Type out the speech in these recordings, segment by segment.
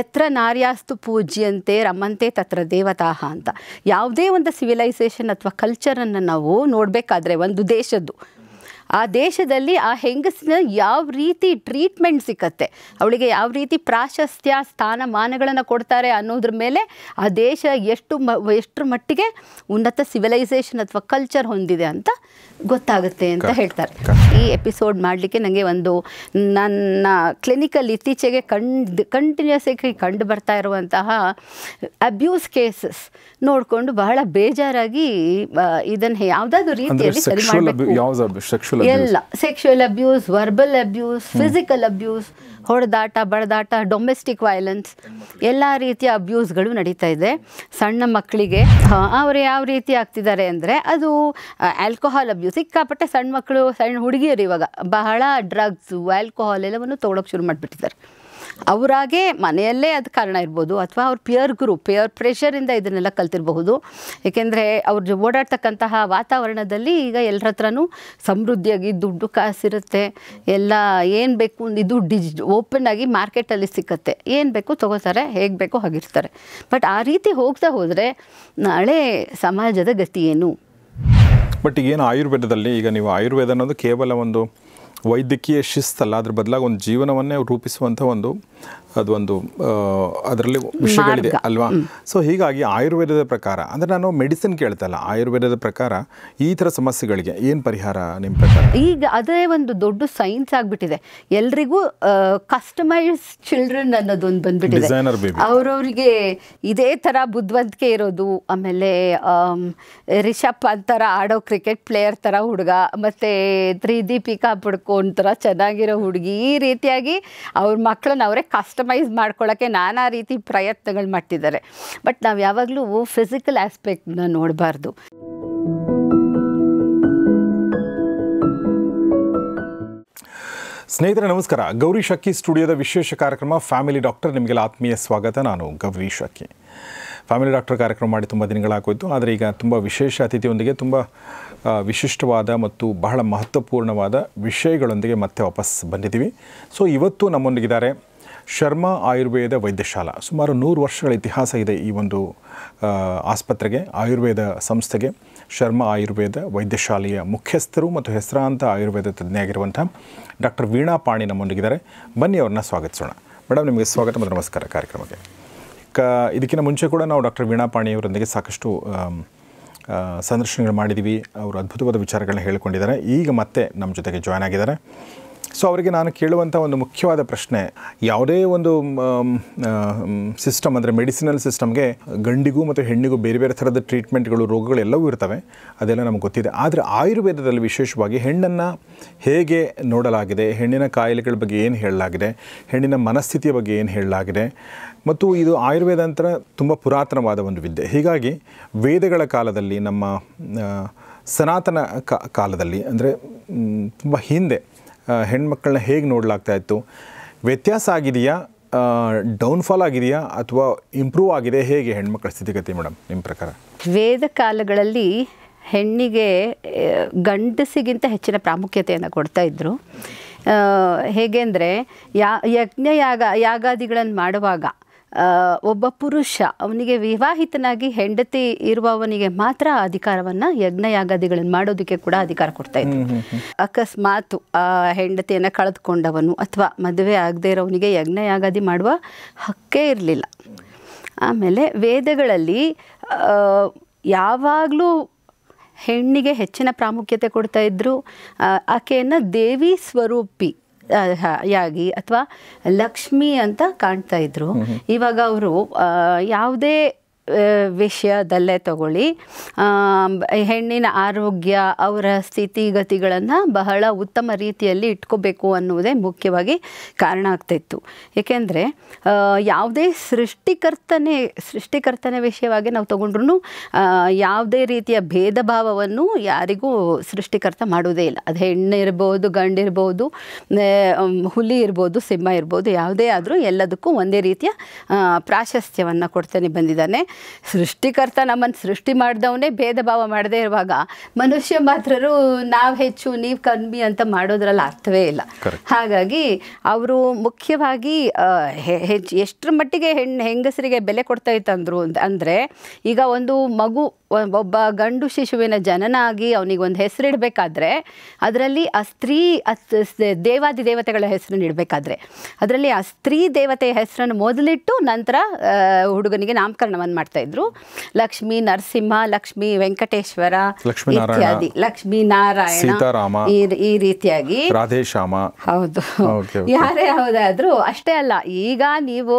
ಎತ್ರ ನಾರ್ಯಾಸ್ತು ಪೂಜ್ಯಂತೆ ರಮಂತೆ ತತ್ರ ದೇವತಾಹ ಅಂತ ಯಾವುದೇ ಒಂದು ಸಿವಿಲೈಸೇಷನ್ ಅಥವಾ ಕಲ್ಚರನ್ನು ನಾವು ನೋಡಬೇಕಾದ್ರೆ ಒಂದು ದೇಶದ್ದು ಆ ದೇಶದಲ್ಲಿ ಆ ಹೆಂಗಸಿನ ಯಾವ ರೀತಿ ಟ್ರೀಟ್ಮೆಂಟ್ ಸಿಕ್ಕತ್ತೆ ಅವಳಿಗೆ ಯಾವ ರೀತಿ ಪ್ರಾಶಸ್ತ್ಯ ಸ್ಥಾನಮಾನಗಳನ್ನು ಕೊಡ್ತಾರೆ ಅನ್ನೋದ್ರ ಮೇಲೆ ಆ ದೇಶ ಎಷ್ಟು ಮ ಎಷ್ಟರ ಮಟ್ಟಿಗೆ ಉನ್ನತ ಸಿವಿಲೈಸೇಷನ್ ಅಥವಾ ಕಲ್ಚರ್ ಹೊಂದಿದೆ ಅಂತ ಗೊತ್ತಾಗುತ್ತೆ ಅಂತ ಹೇಳ್ತಾರೆ ಈ ಎಪಿಸೋಡ್ ಮಾಡಲಿಕ್ಕೆ ನನಗೆ ಒಂದು ನನ್ನ ಕ್ಲಿನಿಕಲ್ ಇತ್ತೀಚೆಗೆ ಕಂಡು ಕಂಟಿನ್ಯೂಸ್ ಆಗಿ ಕಂಡು ಬರ್ತಾ ಇರುವಂತಹ ಅಬ್ಯೂಸ್ ಕೇಸಸ್ ನೋಡಿಕೊಂಡು ಬಹಳ ಬೇಜಾರಾಗಿ ಇದನ್ನು ಯಾವುದಾದ್ರು ರೀತಿಯಲ್ಲಿ ಸರಿ ಮಾಡಬೇಕು ಎಲ್ಲ sexual abuse verbal abuse physical abuse ಹೊಡೆದಾಟ ಬಡದಾಟ ಡೊಮೆಸ್ಟಿಕ್ ವೈಲೆನ್ಸ್ ಎಲ್ಲ ರೀತಿಯ ಅಬ್ಯೂಸ್ಗಳು ನಡೀತಾ ಇದೆ ಸಣ್ಣ ಮಕ್ಕಳಿಗೆ ಅವರು ಯಾವ ರೀತಿ ಆಗ್ತಿದ್ದಾರೆ ಅಂದರೆ ಅದು ಆಲ್ಕೋಹಾಲ್ ಅಬ್ಯೂಸ್ ಸಿಕ್ಕಾಪಟ್ಟೆ ಸಣ್ಣ ಮಕ್ಕಳು ಸಣ್ಣ ಹುಡುಗಿಯರು ಇವಾಗ ಬಹಳ ಡ್ರಗ್ಸು ಆಲ್ಕೋಹಾಲ್ ಎಲ್ಲವನ್ನು ತೊಗೊಳಕ್ಕೆ ಶುರು ಮಾಡಿಬಿಟ್ಟಿದ್ದಾರೆ ಅವರಾಗೆ ಮನೆಯಲ್ಲೇ ಅದು ಕಾರಣ ಇರ್ಬೋದು ಅಥವಾ ಅವ್ರ ಪಿಯರ್ ಗ್ರೂಪ್ ಪಿಯರ್ ಪ್ರೆಷರಿಂದ ಇದನ್ನೆಲ್ಲ ಕಲ್ತಿರಬಹುದು ಏಕೆಂದರೆ ಅವ್ರ ಓಡಾಡ್ತಕ್ಕಂತಹ ವಾತಾವರಣದಲ್ಲಿ ಈಗ ಎಲ್ಲರ ಹತ್ರನೂ ಸಮೃದ್ಧಿಯಾಗಿ ದುಡ್ಡು ಕಾಸಿರುತ್ತೆ ಎಲ್ಲ ಏನು ಬೇಕು ಇದು ಡಿಜ್ ಓಪನ್ ಆಗಿ ಮಾರ್ಕೆಟಲ್ಲಿ ಸಿಕ್ಕತ್ತೆ ಏನು ಬೇಕು ತೊಗೋತಾರೆ ಹೇಗೆ ಬೇಕೋ ಹಾಗಿರ್ತಾರೆ ಬಟ್ ಆ ರೀತಿ ಹೋಗ್ತಾ ಹೋದರೆ ನಾಳೆ ಸಮಾಜದ ಗತಿ ಏನು ಬಟ್ ಏನು ಆಯುರ್ವೇದದಲ್ಲಿ ಈಗ ನೀವು ಆಯುರ್ವೇದ ಅನ್ನೋದು ಕೇವಲ ಒಂದು ವೈದ್ಯಕೀಯ ಶಿಸ್ತಲ್ಲ ಅದ್ರ ಬದಲಾಗಿ ಒಂದು ಜೀವನವನ್ನೇ ರೂಪಿಸುವಂಥ ಒಂದು ಅದೊಂದು ಅದರಲ್ಲಿ ವಿಷಯಗಳಿದೆ ಅಲ್ವಾ ಸೊ ಹೀಗಾಗಿ ಆಯುರ್ವೇದದ ಪ್ರಕಾರ ಅಂದ್ರೆ ನಾನು ಮೆಡಿಸಿನ್ ಕೇಳ್ತಲ್ಲ ಆಯುರ್ವೇದದ ಪ್ರಕಾರ ಈ ಥರ ಸಮಸ್ಯೆಗಳಿಗೆ ಏನು ಪರಿಹಾರ ನಿಮ್ಮ ಪ್ರಕಾರ ಈಗ ಅದೇ ಒಂದು ದೊಡ್ಡ ಸೈನ್ಸ್ ಆಗಿಬಿಟ್ಟಿದೆ ಎಲ್ರಿಗೂ ಕಸ್ಟಮೈಸ್ ಚಿಲ್ಡ್ರನ್ ಅನ್ನೋದೊಂದು ಬಂದ್ಬಿಟ್ಟಿದೆ ಅವ್ರವ್ರಿಗೆ ಇದೇ ಥರ ಬುದ್ಧಿವಂತಿಕೆ ಇರೋದು ಆಮೇಲೆ ರಿಷಬ್ ಪಂತ್ ಥರ ಆಡೋ ಕ್ರಿಕೆಟ್ ಪ್ಲೇಯರ್ ಥರ ಹುಡುಗ ಮತ್ತು ತ್ರಿದೀಪಿಕಾ ಪಡ್ಕೊಂಡ್ ಥರ ಚೆನ್ನಾಗಿರೋ ಹುಡುಗಿ ಈ ರೀತಿಯಾಗಿ ಅವ್ರ ಮಕ್ಕಳನ್ನ ಅವರೇ ಕಸ್ಟಮೈಸ್ ಮಾಡ್ಕೊಳ್ಳೋಕ್ಕೆ ನಾನಾ ರೀತಿ ಪ್ರಯತ್ನಗಳು ಮಾಡ್ತಿದ್ದಾರೆ ಬಟ್ ನಾವು ಯಾವಾಗಲೂ ಫಿಸಿಕಲ್ ಆಸ್ಪೆಕ್ಟ್ನ ನೋಡಬಾರ್ದು ಸ್ನೇಹಿತರೆ ನಮಸ್ಕಾರ ಗೌರಿ ಶಕ್ಕಿ ಸ್ಟುಡಿಯೋದ ವಿಶೇಷ ಕಾರ್ಯಕ್ರಮ ಫ್ಯಾಮಿಲಿ ಡಾಕ್ಟರ್ ನಿಮಗೆಲ್ಲ ಆತ್ಮೀಯ ಸ್ವಾಗತ ನಾನು ಗೌರಿ ಶಕ್ಕಿ ಫ್ಯಾಮಿಲಿ ಡಾಕ್ಟರ್ ಕಾರ್ಯಕ್ರಮ ಮಾಡಿ ತುಂಬ ದಿನಗಳಾಗೋಯಿತು ಆದರೆ ಈಗ ತುಂಬ ವಿಶೇಷ ಅತಿಥಿಯೊಂದಿಗೆ ತುಂಬ ವಿಶಿಷ್ಟವಾದ ಮತ್ತು ಬಹಳ ಮಹತ್ವಪೂರ್ಣವಾದ ವಿಷಯಗಳೊಂದಿಗೆ ಮತ್ತೆ ವಾಪಸ್ ಬಂದಿದ್ದೀವಿ ಸೊ ಇವತ್ತು ನಮ್ಮೊಂದಿಗಿದ್ದಾರೆ ಶರ್ಮಾ ಆಯುರ್ವೇದ ವೈದ್ಯಶಾಲಾ ಸುಮಾರು ನೂರು ವರ್ಷಗಳ ಇತಿಹಾಸ ಇದೆ ಈ ಒಂದು ಆಸ್ಪತ್ರೆಗೆ ಆಯುರ್ವೇದ ಸಂಸ್ಥೆಗೆ ಶರ್ಮಾ ಆಯುರ್ವೇದ ವೈದ್ಯಶಾಲೆಯ ಮುಖ್ಯಸ್ಥರು ಮತ್ತು ಹೆಸರಾಂತ ಆಯುರ್ವೇದ ತಜ್ಞೆಯಾಗಿರುವಂಥ ಡಾಕ್ಟರ್ ವೀಣಾ ಪಾಣಿ ನಮ್ಮೊಂದಿಗಿದ್ದಾರೆ ಬನ್ನಿ ಅವ್ರನ್ನ ಸ್ವಾಗತಿಸೋಣ ಮೇಡಮ್ ನಿಮಗೆ ಸ್ವಾಗತ ಮತ್ತು ನಮಸ್ಕಾರ ಕಾರ್ಯಕ್ರಮಕ್ಕೆ ಕ ಇದಕ್ಕಿಂತ ಮುಂಚೆ ಕೂಡ ನಾವು ಡಾಕ್ಟರ್ ವೀಣಾ ಪಾಣಿಯವರೊಂದಿಗೆ ಸಾಕಷ್ಟು ಸಂದರ್ಶನಗಳು ಮಾಡಿದ್ದೀವಿ ಅವರು ಅದ್ಭುತವಾದ ವಿಚಾರಗಳನ್ನ ಹೇಳಿಕೊಂಡಿದ್ದಾರೆ ಈಗ ಮತ್ತೆ ನಮ್ಮ ಜೊತೆಗೆ ಜಾಯ್ನ್ ಆಗಿದ್ದಾರೆ ಸೊ ಅವರಿಗೆ ನಾನು ಕೇಳುವಂಥ ಒಂದು ಮುಖ್ಯವಾದ ಪ್ರಶ್ನೆ ಯಾವುದೇ ಒಂದು ಸಿಸ್ಟಮ್ ಅಂದರೆ ಮೆಡಿಸಿನಲ್ ಸಿಸ್ಟಮ್ಗೆ ಗಂಡಿಗೂ ಮತ್ತು ಹೆಣ್ಣಿಗೂ ಬೇರೆ ಬೇರೆ ಥರದ ಟ್ರೀಟ್ಮೆಂಟ್ಗಳು ರೋಗಗಳೆಲ್ಲವೂ ಇರ್ತವೆ ಅದೆಲ್ಲ ನಮಗೆ ಗೊತ್ತಿದೆ ಆದರೆ ಆಯುರ್ವೇದದಲ್ಲಿ ವಿಶೇಷವಾಗಿ ಹೆಣ್ಣನ್ನು ಹೇಗೆ ನೋಡಲಾಗಿದೆ ಹೆಣ್ಣಿನ ಕಾಯಿಲೆಗಳ ಬಗ್ಗೆ ಏನು ಹೇಳಲಾಗಿದೆ ಹೆಣ್ಣಿನ ಮನಸ್ಥಿತಿಯ ಬಗ್ಗೆ ಏನು ಹೇಳಲಾಗಿದೆ ಮತ್ತು ಇದು ಆಯುರ್ವೇದ ಅಂತರ ತುಂಬ ಪುರಾತನವಾದ ಒಂದು ವಿದ್ಯೆ ಹೀಗಾಗಿ ವೇದಗಳ ಕಾಲದಲ್ಲಿ ನಮ್ಮ ಸನಾತನ ಕಾಲದಲ್ಲಿ ಅಂದರೆ ತುಂಬ ಹಿಂದೆ ಹೆಣ್ಮಕ್ಕಳನ್ನ ಹೇಗೆ ನೋಡಲಾಗ್ತಾ ಇತ್ತು ವ್ಯತ್ಯಾಸ ಆಗಿದೆಯಾ ಡೌನ್ಫಾಲ್ ಆಗಿದೆಯಾ ಅಥವಾ ಇಂಪ್ರೂವ್ ಆಗಿದೆ ಹೇಗೆ ಹೆಣ್ಮಕ್ಕಳ ಸ್ಥಿತಿಗತಿ ಮೇಡಮ್ ನಿಮ್ಮ ಪ್ರಕಾರ ವೇದ ಕಾಲಗಳಲ್ಲಿ ಹೆಣ್ಣಿಗೆ ಗಂಡಸಿಗಿಂತ ಹೆಚ್ಚಿನ ಪ್ರಾಮುಖ್ಯತೆಯನ್ನು ಕೊಡ್ತಾ ಇದ್ದರು ಹೇಗೆ ಅಂದರೆ ಯಾ ಯಜ್ಞ ಯಾಗ ಯಾಗಾದಿಗಳನ್ನು ಮಾಡುವಾಗ ಒಬ್ಬ ಪುರುಷ ಅವನಿಗೆ ವಿವಾಹಿತನಾಗಿ ಹೆಂಡತಿ ಇರುವವನಿಗೆ ಮಾತ್ರ ಯಜ್ಞ ಯಾಗಾದಿಗಳನ್ನು ಮಾಡೋದಕ್ಕೆ ಕೂಡ ಅಧಿಕಾರ ಕೊಡ್ತಾ ಇದ್ರು ಅಕಸ್ಮಾತ್ ಆ ಹೆಂಡತಿಯನ್ನು ಕಳೆದುಕೊಂಡವನು ಅಥವಾ ಮದುವೆ ಆಗದೆ ಇರೋವನಿಗೆ ಯಜ್ಞಯಾಗಾದಿ ಮಾಡುವ ಹಕ್ಕೇ ಇರಲಿಲ್ಲ ಆಮೇಲೆ ವೇದಗಳಲ್ಲಿ ಯಾವಾಗಲೂ ಹೆಣ್ಣಿಗೆ ಹೆಚ್ಚಿನ ಪ್ರಾಮುಖ್ಯತೆ ಕೊಡ್ತಾ ಇದ್ದರು ಆಕೆಯನ್ನು ದೇವಿ ಸ್ವರೂಪಿ ಯಾಗಿ ಅಥವಾ ಲಕ್ಷ್ಮಿ ಅಂತ ಕಾಣ್ತಾ ಇದ್ರು ಇವಾಗ ಅವರು ಯಾವುದೇ ವಿಷಯದಲ್ಲೇ ತಗೊಳ್ಳಿ ಹೆಣ್ಣಿನ ಆರೋಗ್ಯ ಅವರ ಸ್ಥಿತಿಗತಿಗಳನ್ನು ಬಹಳ ಉತ್ತಮ ರೀತಿಯಲ್ಲಿ ಇಟ್ಕೋಬೇಕು ಅನ್ನುವುದೇ ಮುಖ್ಯವಾಗಿ ಕಾರಣ ಆಗ್ತಾಯಿತ್ತು ಏಕೆಂದರೆ ಯಾವುದೇ ಸೃಷ್ಟಿಕರ್ತನೇ ಸೃಷ್ಟಿಕರ್ತನೆ ವಿಷಯವಾಗಿ ನಾವು ತಗೊಂಡ್ರೂ ಯಾವುದೇ ರೀತಿಯ ಭೇದ ಭಾವವನ್ನು ಯಾರಿಗೂ ಸೃಷ್ಟಿಕರ್ತ ಮಾಡುವುದೇ ಇಲ್ಲ ಅದು ಹೆಣ್ಣು ಇರ್ಬೋದು ಗಂಡಿರ್ಬೋದು ಹುಲಿ ಇರ್ಬೋದು ಸಿಂಹ ಇರ್ಬೋದು ಯಾವುದೇ ಆದರೂ ಎಲ್ಲದಕ್ಕೂ ಒಂದೇ ರೀತಿಯ ಪ್ರಾಶಸ್ತ್ಯವನ್ನು ಕೊಡ್ತಾನೆ ಬಂದಿದ್ದಾನೆ ಸೃಷ್ಟಿಕರ್ತ ನಮ್ಮನ್ನು ಸೃಷ್ಟಿ ಮಾಡಿದವನೇ ಭೇದ ಭಾವ ಮಾಡದೇ ಇರುವಾಗ ಮನುಷ್ಯ ಮಾತ್ರರು ನಾವು ಹೆಚ್ಚು ನೀವು ಕಮ್ಮಿ ಅಂತ ಮಾಡೋದ್ರಲ್ಲಿ ಅರ್ಥವೇ ಇಲ್ಲ ಹಾಗಾಗಿ ಅವರು ಮುಖ್ಯವಾಗಿ ಹೆಚ್ಚು ಎಷ್ಟರ ಮಟ್ಟಿಗೆ ಹೆಣ್ಣು ಹೆಂಗಸರಿಗೆ ಬೆಲೆ ಕೊಡ್ತಾ ಇತ್ತಂದ್ರು ಅಂದರೆ ಈಗ ಒಂದು ಮಗು ಒಬ್ಬ ಗಂಡು ಶಿಶುವಿನ ಜನನ ಆಗಿ ಅವನಿಗೆ ಒಂದು ಹೆಸರಿಡಬೇಕಾದ್ರೆ ಅದರಲ್ಲಿ ಆ ಸ್ತ್ರೀ ದೇವಾದಿ ದೇವತೆಗಳ ಹೆಸರನ್ನು ಇಡಬೇಕಾದ್ರೆ ಅದರಲ್ಲಿ ಆ ಸ್ತ್ರೀ ದೇವತೆಯ ಹೆಸರನ್ನು ಮೊದಲಿಟ್ಟು ನಂತರ ಹುಡುಗನಿಗೆ ನಾಮಕರಣವನ್ನು ಇದ್ರು ಲಕ್ಷ್ಮೀ ನರಸಿಂಹ ಲಕ್ಷ್ಮೀ ವೆಂಕಟೇಶ್ವರ ಇತ್ಯಾದಿ ಲಕ್ಷ್ಮೀ ನಾರಾಯಣ ಈ ರೀತಿಯಾಗಿ ರಾಧೇಶ್ಯಾಮ ಹೌದು ಯಾರೇ ಹೌದಾದ್ರು ಅಷ್ಟೇ ಅಲ್ಲ ಈಗ ನೀವು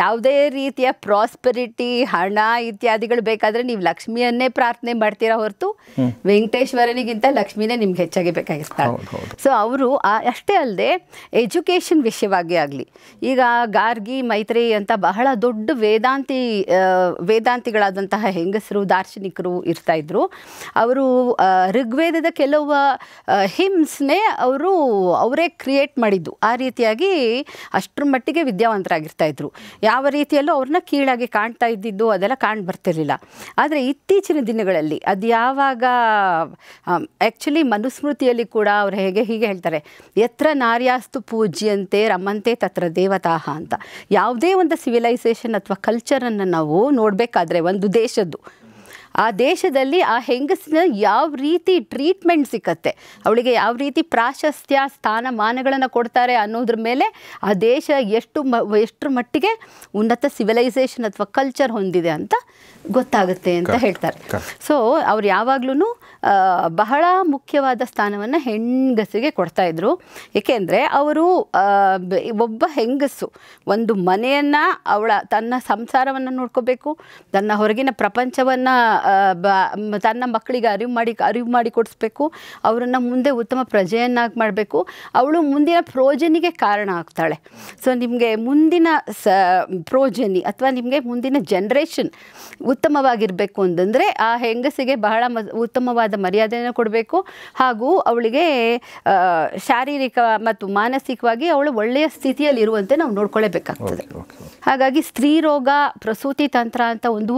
ಯಾವುದೇ ರೀತಿಯ ಪ್ರಾಸ್ಪರಿಟಿ ಹಣ ಇತ್ಯಾದಿಗಳು ಬೇಕಾದ್ರೆ ನೀವು ಲಕ್ಷ್ಮಿಯನ್ನೇ ಪ್ರಾರ್ಥನೆ ಮಾಡ್ತೀರಾ ಹೊರತು ವೆಂಕಟೇಶ್ವರನಿಗಿಂತ ಲಕ್ಷ್ಮಿನೇ ನಿಮ್ಗೆ ಹೆಚ್ಚಾಗಿ ಬೇಕಾಗಿರ್ತಾರೆ ಸೊ ಅವರು ಅಷ್ಟೇ ಅಲ್ಲದೆ ಎಜುಕೇಶನ್ ವಿಷಯವಾಗಿ ಆಗಲಿ ಈಗ ಗಾರ್ಗಿ ಮೈತ್ರಿ ಅಂತ ಬಹಳ ದೊಡ್ಡ ವೇದಾಂತ ವೇದಾಂತಿ ವೇದಾಂತಿಗಳಾದಂತಹ ಹೆಂಗಸರು ದಾರ್ಶನಿಕರು ಇರ್ತಾ ಇದ್ರು ಅವರು ಋಗ್ವೇದದ ಕೆಲವು ಹಿಮ್ಸ್ನೇ ಅವರು ಅವರೇ ಕ್ರಿಯೇಟ್ ಮಾಡಿದ್ದು ಆ ರೀತಿಯಾಗಿ ಅಷ್ಟರ ಮಟ್ಟಿಗೆ ವಿದ್ಯಾವಂತರಾಗಿರ್ತಾ ಇದ್ರು ಯಾವ ರೀತಿಯಲ್ಲೂ ಅವ್ರನ್ನ ಕೀಳಾಗಿ ಕಾಣ್ತಾ ಇದ್ದಿದ್ದು ಅದೆಲ್ಲ ಕಾಣ್ ಬರ್ತಿರ್ಲಿಲ್ಲ ಆದರೆ ಇತ್ತೀಚಿನ ದಿನಗಳಲ್ಲಿ ಅದು ಯಾವಾಗ ಆ್ಯಕ್ಚುಲಿ ಮನುಸ್ಮೃತಿಯಲ್ಲಿ ಕೂಡ ಅವ್ರು ಹೇಗೆ ಹೀಗೆ ಹೇಳ್ತಾರೆ ಎತ್ರ ನಾರ್ಯಾಸ್ತು ಪೂಜ್ಯಂತೆ ರಮಂತೆ ತತ್ರ ದೇವತಾಹ ಅಂತ ಯಾವುದೇ ಒಂದು ಸಿವಿಲೈಸೇಷನ್ ಅಥವಾ ಕಲ್ಚರ್ ಕಲ್ಚರನ್ನು ನಾವು ನೋಡಬೇಕಾದ್ರೆ ಒಂದು ದೇಶದ್ದು ಆ ದೇಶದಲ್ಲಿ ಆ ಹೆಂಗಸಿನ ಯಾವ ರೀತಿ ಟ್ರೀಟ್ಮೆಂಟ್ ಸಿಕ್ಕತ್ತೆ ಅವಳಿಗೆ ಯಾವ ರೀತಿ ಪ್ರಾಶಸ್ತ್ಯ ಸ್ಥಾನಮಾನಗಳನ್ನು ಕೊಡ್ತಾರೆ ಅನ್ನೋದ್ರ ಮೇಲೆ ಆ ದೇಶ ಎಷ್ಟು ಮ ಎಷ್ಟರ ಮಟ್ಟಿಗೆ ಉನ್ನತ ಸಿವಿಲೈಸೇಷನ್ ಅಥವಾ ಕಲ್ಚರ್ ಹೊಂದಿದೆ ಅಂತ ಗೊತ್ತಾಗುತ್ತೆ ಅಂತ ಹೇಳ್ತಾರೆ ಸೊ ಅವ್ರು ಯಾವಾಗ್ಲೂ ಬಹಳ ಮುಖ್ಯವಾದ ಸ್ಥಾನವನ್ನು ಹೆಂಗಸಿಗೆ ಕೊಡ್ತಾ ಇದ್ರು ಏಕೆಂದರೆ ಅವರು ಒಬ್ಬ ಹೆಂಗಸು ಒಂದು ಮನೆಯನ್ನು ಅವಳ ತನ್ನ ಸಂಸಾರವನ್ನು ನೋಡ್ಕೋಬೇಕು ತನ್ನ ಹೊರಗಿನ ಪ್ರಪಂಚವನ್ನು ತನ್ನ ಮಕ್ಕಳಿಗೆ ಅರಿವು ಮಾಡಿ ಅರಿವು ಮಾಡಿ ಕೊಡಿಸ್ಬೇಕು ಅವರನ್ನು ಮುಂದೆ ಉತ್ತಮ ಪ್ರಜೆಯನ್ನಾಗಿ ಮಾಡಬೇಕು ಅವಳು ಮುಂದಿನ ಪ್ರೋಜನಿಗೆ ಕಾರಣ ಆಗ್ತಾಳೆ ಸೊ ನಿಮಗೆ ಮುಂದಿನ ಸ ಪ್ರೋಜನಿ ಅಥವಾ ನಿಮಗೆ ಮುಂದಿನ ಜನ್ರೇಷನ್ ಉತ್ತಮವಾಗಿರಬೇಕು ಅಂತಂದರೆ ಆ ಹೆಂಗಸಿಗೆ ಬಹಳ ಮ ಉತ್ತಮವಾದ ಮರ್ಯಾದೆಯನ್ನು ಕೊಡಬೇಕು ಹಾಗೂ ಅವಳಿಗೆ ಶಾರೀರಿಕ ಮತ್ತು ಮಾನಸಿಕವಾಗಿ ಅವಳು ಒಳ್ಳೆಯ ಸ್ಥಿತಿಯಲ್ಲಿ ಇರುವಂತೆ ನಾವು ನೋಡ್ಕೊಳ್ಳೇಬೇಕಾಗ್ತದೆ ಹಾಗಾಗಿ ಸ್ತ್ರೀ ರೋಗ ಪ್ರಸೂತಿ ತಂತ್ರ ಅಂತ ಒಂದು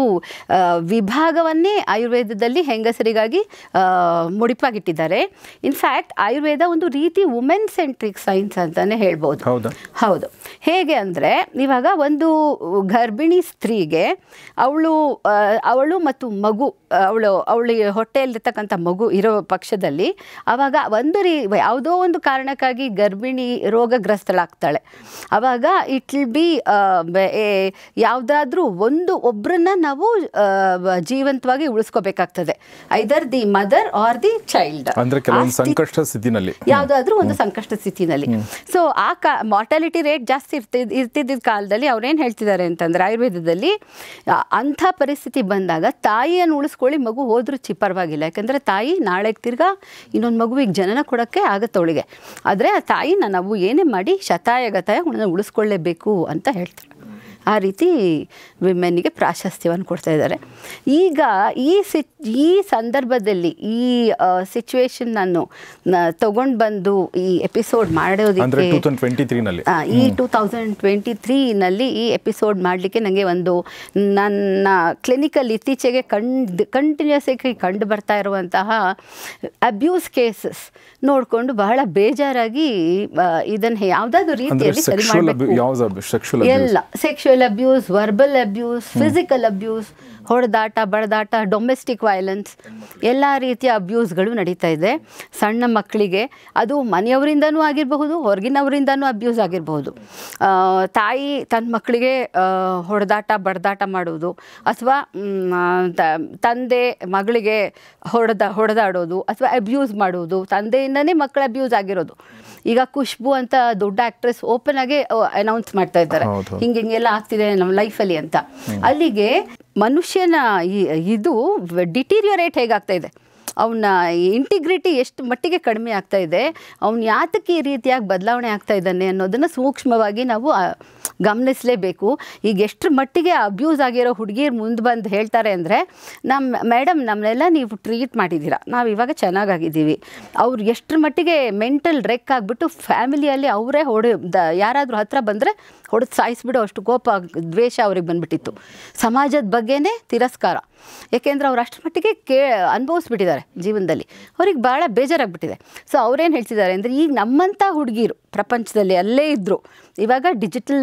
ವಿಭಾಗವನ್ನು ಆಯುರ್ವೇದದಲ್ಲಿ ಹೆಂಗಸರಿಗಾಗಿ ಮುಡಿಪಾಗಿಟ್ಟಿದ್ದಾರೆ ಇನ್ಫ್ಯಾಕ್ಟ್ ಆಯುರ್ವೇದ ಒಂದು ರೀತಿ ವುಮೆನ್ ಸೆಂಟ್ರಿಕ್ ಸೈನ್ಸ್ ಅಂತಲೇ ಹೇಳ್ಬೋದು ಹೌದು ಹೇಗೆ ಅಂದರೆ ಇವಾಗ ಒಂದು ಗರ್ಭಿಣಿ ಸ್ತ್ರೀಗೆ ಅವಳು ಅವಳು ಮತ್ತು ಮಗು ಅವಳು ಅವಳಿಗೆ ಹೊಟ್ಟೆಯಲ್ಲಿರ್ತಕ್ಕಂಥ ಮಗು ಇರೋ ಪಕ್ಷದಲ್ಲಿ ಆವಾಗ ಒಂದು ರೀ ಯಾವುದೋ ಒಂದು ಕಾರಣಕ್ಕಾಗಿ ಗರ್ಭಿಣಿ ರೋಗಗ್ರಸ್ತಳಾಗ್ತಾಳೆ ಅವಾಗ ಇಟ್ ವಿಲ್ ಬಿ ಯಾವುದಾದ್ರೂ ಒಂದು ಒಬ್ಬರನ್ನ ನಾವು ಜೀವಂತ ಶಾಶ್ವತವಾಗಿ ಉಳಿಸ್ಕೋಬೇಕಾಗ್ತದೆ either the mother or the child ಅಂದ್ರೆ ಸಂಕಷ್ಟ ಸ್ಥಿತಿನಲ್ಲಿ ಯಾವುದಾದ್ರೂ ಒಂದು ಸಂಕಷ್ಟ ಸ್ಥಿತಿನಲ್ಲಿ ಸೊ ಆ ಕಾ ಮಾರ್ಟಾಲಿಟಿ ರೇಟ್ ಜಾಸ್ತಿ ಇರ್ತಿದ್ ಇರ್ತಿದ್ದ ಕಾಲದಲ್ಲಿ ಅವ್ರೇನು ಹೇಳ್ತಿದ್ದಾರೆ ಅಂತಂದ್ರೆ ಆಯುರ್ವೇದದಲ್ಲಿ ಅಂಥ ಪರಿಸ್ಥಿತಿ ಬಂದಾಗ ತಾಯಿಯನ್ನು ಉಳಿಸ್ಕೊಳ್ಳಿ ಮಗು ಹೋದ್ರೂ ಚಿಪ್ಪರವಾಗಿಲ್ಲ ಯಾಕಂದ್ರೆ ತಾಯಿ ನಾಳೆ ತಿರ್ಗಾ ಇನ್ನೊಂದು ಮಗುವಿಗೆ ಜನನ ಕೊಡೋಕ್ಕೆ ಆಗುತ್ತೆ ಅವಳಿಗೆ ಆದರೆ ಆ ತಾಯಿನ ನಾವು ಏನೇ ಮಾಡಿ ಶತಾಯ ಉಳಿಸ್ಕೊಳ್ಳೇಬೇಕು ಅಂತ ಹೇಳ್ತಾರೆ ಆ ರೀತಿ ವಿಮೆನಿಗೆ ಪ್ರಾಶಸ್ತ್ಯವನ್ನು ಕೊಡ್ತಾ ಇದ್ದಾರೆ ಈಗ ಈ ಸಿ ಈ ಸಂದರ್ಭದಲ್ಲಿ ಈ ಸಿಚುವೇಶನ್ ನಾನು ತಗೊಂಡು ಬಂದು ಈ ಎಪಿಸೋಡ್ ಮಾಡೋದಕ್ಕೆ ಈ ಟೂ ತೌಸಂಡ್ ಟ್ವೆಂಟಿ ತ್ರೀನಲ್ಲಿ ಈ ಎಪಿಸೋಡ್ ಮಾಡಲಿಕ್ಕೆ ನನಗೆ ಒಂದು ನನ್ನ ಕ್ಲಿನಿಕಲ್ ಇತ್ತೀಚೆಗೆ ಕಂಡು ಕಂಟಿನ್ಯೂಸ್ ಆಗಿ ಕಂಡು ಬರ್ತಾ ಇರುವಂತಹ ಅಬ್ಯೂಸ್ ಕೇಸಸ್ ನೋಡಿಕೊಂಡು ಬಹಳ ಬೇಜಾರಾಗಿ ಇದನ್ನು ಯಾವುದಾದ್ರು ರೀತಿಯಲ್ಲಿ ಸರಿ ಮಾಡಬೇಕು ಎಲ್ಲ sexual sexual abuse, verbal abuse, hmm. physical abuse. ಹೊಡೆದಾಟ ಬಡದಾಟ ಡೊಮೆಸ್ಟಿಕ್ ವೈಲೆನ್ಸ್ ಎಲ್ಲ ರೀತಿಯ ಅಬ್ಯೂಸ್ಗಳು ನಡೀತಾ ಇದೆ ಸಣ್ಣ ಮಕ್ಕಳಿಗೆ ಅದು ಮನೆಯವರಿಂದನೂ ಆಗಿರಬಹುದು ಹೊರಗಿನವರಿಂದನೂ ಅಬ್ಯೂಸ್ ಆಗಿರಬಹುದು ತಾಯಿ ತನ್ನ ಮಕ್ಕಳಿಗೆ ಹೊಡೆದಾಟ ಬಡದಾಟ ಮಾಡೋದು ಅಥವಾ ತಂದೆ ಮಗಳಿಗೆ ಹೊಡೆದ ಹೊಡೆದಾಡೋದು ಅಥವಾ ಅಬ್ಯೂಸ್ ಮಾಡೋದು ತಂದೆಯಿಂದನೇ ಮಕ್ಕಳು ಅಬ್ಯೂಸ್ ಆಗಿರೋದು ಈಗ ಖುಷ್ಬು ಅಂತ ದೊಡ್ಡ ಆಕ್ಟ್ರೆಸ್ ಓಪನ್ ಆಗಿ ಅನೌನ್ಸ್ ಮಾಡ್ತಾ ಇದ್ದಾರೆ ಹಿಂಗೆ ಹಿಂಗೆಲ್ಲ ಆಗ್ತಿದೆ ನಮ್ಮ ಲೈಫಲ್ಲಿ ಅಂತ ಅಲ್ಲಿಗೆ ಮನುಷ್ಯನ ಇದು ಡಿಟೀರಿಯರೇಟ್ ಹೇಗಾಗ್ತಾ ಇದೆ ಅವನ ಇಂಟಿಗ್ರಿಟಿ ಎಷ್ಟು ಮಟ್ಟಿಗೆ ಕಡಿಮೆ ಆಗ್ತಾ ಇದೆ ಅವನು ಯಾತಕ್ಕೆ ಈ ರೀತಿಯಾಗಿ ಬದಲಾವಣೆ ಆಗ್ತಾ ಇದ್ದಾನೆ ಅನ್ನೋದನ್ನು ಸೂಕ್ಷ್ಮವಾಗಿ ನಾವು ಗಮನಿಸಲೇಬೇಕು ಈಗ ಎಷ್ಟರ ಮಟ್ಟಿಗೆ ಅಬ್ಯೂಸ್ ಆಗಿರೋ ಹುಡುಗಿರು ಮುಂದೆ ಬಂದು ಹೇಳ್ತಾರೆ ಅಂದರೆ ನಮ್ಮ ಮೇಡಮ್ ನಮ್ಮನ್ನೆಲ್ಲ ನೀವು ಟ್ರೀಟ್ ಮಾಡಿದ್ದೀರ ನಾವು ಇವಾಗ ಚೆನ್ನಾಗಾಗಿದ್ದೀವಿ ಅವ್ರು ಎಷ್ಟರ ಮಟ್ಟಿಗೆ ಮೆಂಟಲ್ ರೆಕ್ ಆಗಿಬಿಟ್ಟು ಫ್ಯಾಮಿಲಿಯಲ್ಲಿ ಅವರೇ ಹೊಡೆ ದ ಯಾರಾದರೂ ಹತ್ರ ಬಂದರೆ ಹೊಡೆದು ಸಾಯಿಸಿಬಿಡೋ ಅಷ್ಟು ಕೋಪ ದ್ವೇಷ ಅವ್ರಿಗೆ ಬಂದುಬಿಟ್ಟಿತ್ತು ಸಮಾಜದ ಬಗ್ಗೆನೇ ತಿರಸ್ಕಾರ ಏಕೆಂದರೆ ಅವ್ರು ಅಷ್ಟು ಮಟ್ಟಿಗೆ ಕೇ ಅನುಭವಿಸ್ಬಿಟ್ಟಿದ್ದಾರೆ ಜೀವನದಲ್ಲಿ ಅವ್ರಿಗೆ ಭಾಳ ಬೇಜಾರಾಗ್ಬಿಟ್ಟಿದೆ ಸೊ ಅವ್ರೇನು ಹೇಳ್ತಿದ್ದಾರೆ ಅಂದರೆ ಈಗ ನಮ್ಮಂಥ ಹುಡುಗಿರು ಪ್ರಪಂಚದಲ್ಲಿ ಅಲ್ಲೇ ಇದ್ದರು ಇವಾಗ ಡಿಜಿಟಲ್